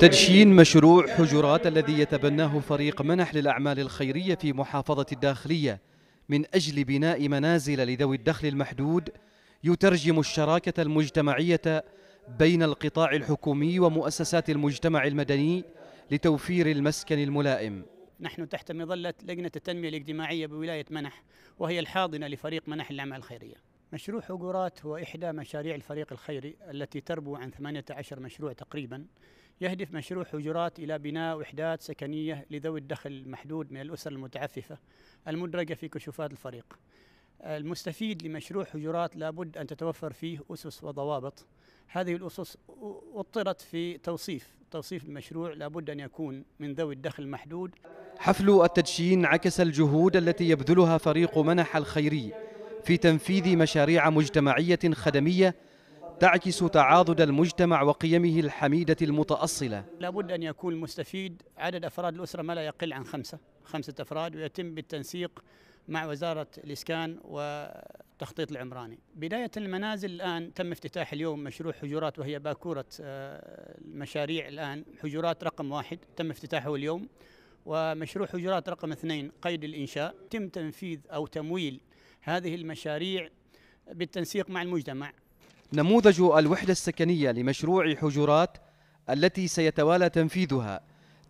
تدشين مشروع حجرات الذي يتبناه فريق منح للأعمال الخيرية في محافظة الداخلية من أجل بناء منازل لذوي الدخل المحدود يترجم الشراكة المجتمعية بين القطاع الحكومي ومؤسسات المجتمع المدني لتوفير المسكن الملائم نحن تحت مظلة لجنة التنمية الاجتماعية بولاية منح وهي الحاضنة لفريق منح للأعمال الخيرية مشروع حجرات هو إحدى مشاريع الفريق الخيري التي تربو عن 18 مشروع تقريبا يهدف مشروع حجرات إلى بناء وحدات سكنية لذوي الدخل المحدود من الأسر المتعففة المدرجة في كشوفات الفريق المستفيد لمشروع حجرات لابد أن تتوفر فيه أسس وضوابط هذه الأسس أطرت في توصيف توصيف المشروع لابد أن يكون من ذوي الدخل المحدود حفل التدشين عكس الجهود التي يبذلها فريق منح الخيري في تنفيذ مشاريع مجتمعية خدمية تعكس تعاضد المجتمع وقيمه الحميدة المتأصلة لابد أن يكون المستفيد عدد أفراد الأسرة ما لا يقل عن خمسة خمسة أفراد ويتم بالتنسيق مع وزارة الإسكان والتخطيط العمراني بداية المنازل الآن تم افتتاح اليوم مشروع حجرات وهي باكورة آه، المشاريع الآن حجرات رقم واحد تم افتتاحه اليوم ومشروع حجرات رقم اثنين قيد الإنشاء تم تنفيذ أو تمويل هذه المشاريع بالتنسيق مع المجتمع نموذج الوحدة السكنية لمشروع حجرات التي سيتوالى تنفيذها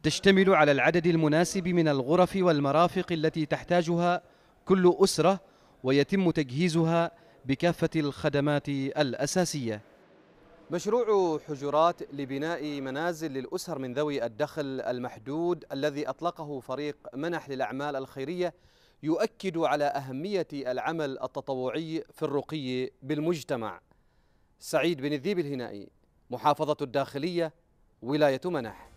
تشتمل على العدد المناسب من الغرف والمرافق التي تحتاجها كل أسرة ويتم تجهيزها بكافة الخدمات الأساسية مشروع حجرات لبناء منازل للأسر من ذوي الدخل المحدود الذي أطلقه فريق منح للأعمال الخيرية يؤكد على أهمية العمل التطوعي في الرقي بالمجتمع سعيد بن الذيب الهنائي محافظة الداخلية ولاية منح